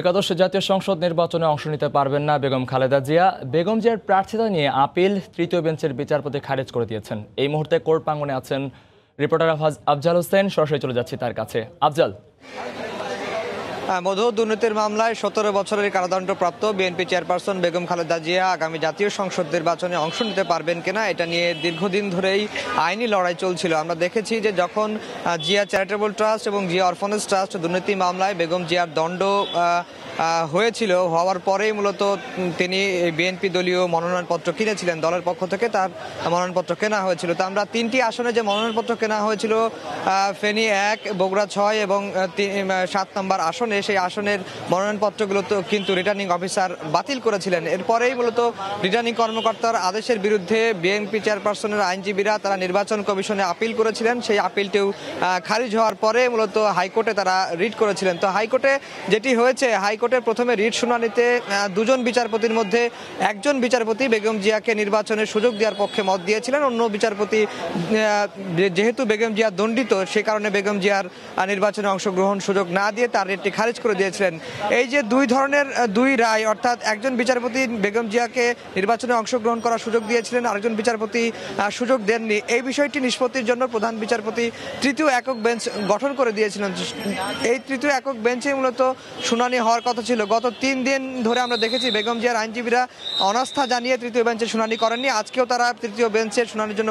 একাদশ জাতীয় সংসদ নির্বাচনে অংশ নিতে পারবেন না বেগম খালেদা জিয়া বেগম জিয়ার প্রার্থিতা নিয়ে আপিল তৃতীয় বেঞ্চের বিচারপতি খারিজ করে দিয়েছেন এই মুহূর্তে কোর্ট প্রাঙ্গনে আছেন রিপোর্টার আফজাল হোসেন সরাসরি চলে যাচ্ছি তার কাছে আফজাল হ্যাঁ, মধু দুর্নীতির মামলায় সতেরো বছরের কারাদণ্ডপ্রাপ্ত বিএনপি চেয়ারপারসন বেগম খালেদা জিয়া আগামী জাতীয় সংসদ নির্বাচনে অংশ নিতে পারবেন কিনা এটা নিয়ে দীর্ঘদিন ধরেই আইনি লড়াই চলছিল আমরা দেখেছি যে যখন জিয়া চ্যারিটেবল ট্রাস্ট এবং জিয়া অরফানেজ ট্রাস্ট দুর্নীতি মামলায় বেগম জিয়ার দণ্ড হয়েছিল হওয়ার পরেই মূলত তিনি বিএনপি দলীয় মনোনয়নপত্র কিনেছিলেন দলের পক্ষ থেকে তার মনোনয়নপত্র কেনা হয়েছিল তা আমরা তিনটি আসনে যে মনোনয়নপত্র কেনা হয়েছিল ফেনী এক বগুড়া ছয় এবং সাত নম্বর আসনে সেই আসনের মনোনয়নপত্রগুলো তো কিন্তু রিটার্নিং অফিসার বাতিল করেছিলেন এরপরেই মূলত রিটার্নিং কর্মকর্তার আদেশের বিরুদ্ধে বিএনপি চেয়ারপারসনের আইনজীবীরা তারা নির্বাচন কমিশনে আপিল করেছিলেন সেই আপিলটিও খারিজ হওয়ার পরে মূলত হাইকোর্টে তারা রিট করেছিলেন তো হাইকোর্টে যেটি হয়েছে হাইকোর্টের প্রথমে রিট শুনানিতে দুজন বিচারপতির মধ্যে একজন বিচারপতি বেগম জিয়াকে নির্বাচনের সুযোগ দেওয়ার পক্ষে মত দিয়েছিলেন অন্য বিচারপতি যেহেতু বেগম জিয়া দণ্ডিত সে কারণে বেগম জিয়ার নির্বাচনে অংশগ্রহণ সুযোগ না দিয়ে তার রিটটি খারিজ খারিজ করে দিয়েছিলেন এই যে দুই ধরনের দুই রায় অর্থাৎ একজন বিচারপতি বেগম জিয়াকে নির্বাচনে অংশগ্রহণ করার সুযোগ দিয়েছিলেন আরেকজন বিচারপতি সুযোগ দেননি এই বিষয়টি নিষ্পত্তির জন্য প্রধান বিচারপতি তৃতীয় একক বেঞ্চ গঠন করে দিয়েছিলেন এই তৃতীয় একক বেঞ্চে মূলত শুনানি হওয়ার কথা ছিল গত তিন দিন ধরে আমরা দেখেছি বেগম জিয়ার আইনজীবীরা অনাস্থা জানিয়ে তৃতীয় বেঞ্চে শুনানি করেননি আজকেও তারা তৃতীয় বেঞ্চে শুনানির জন্য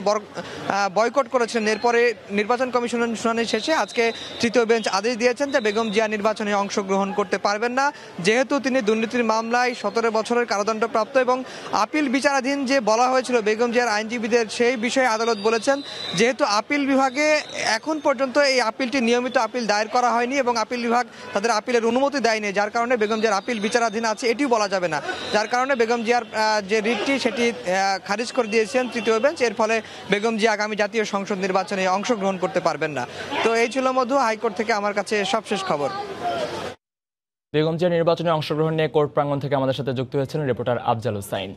বয়কট করেছিলেন এরপরে নির্বাচন কমিশনের শুনানি শেষে আজকে তৃতীয় বেঞ্চ আদেশ দিয়েছেন যে বেগম জিয়া নির্বাচনে অংশগ্রহণ করতে পারবেন না যেহেতু তিনি দুর্নীতির মামলায় সতেরো বছরের কারাদণ্ডপ্রাপ্ত এবং আপিল বিচারাধীন যে বলা হয়েছিল বেগম জিয়ার আইনজীবীদের সেই বিষয়ে আদালত বলেছেন যেহেতু আপিল বিভাগে এখন পর্যন্ত এই আপিলটি নিয়মিত আপিল দায়ের করা হয়নি এবং আপিল বিভাগ তাদের আপিলের অনুমতি দেয়নি যার কারণে বেগম জিয়ার আপিল বিচারাধীন আছে এটিও বলা যাবে না যার কারণে বেগম জিয়ার যে রিটটি সেটি খারিজ করে দিয়েছেন তৃতীয় বেঞ্চ এর ফলে বেগম জিয়া আগামী জাতীয় সংসদ নির্বাচনে অংশগ্রহণ করতে পারবেন না তো এই ছিল মধু হাইকোর্ট থেকে আমার কাছে সবশেষ খবর বেগম নির্বাচনে অংশগ্রহণ নিয়ে কোর্ট প্রাঙ্গণ থেকে আমাদের সাথে যুক্ত হয়েছেন রিপোর্টার আফজাল হুসাইন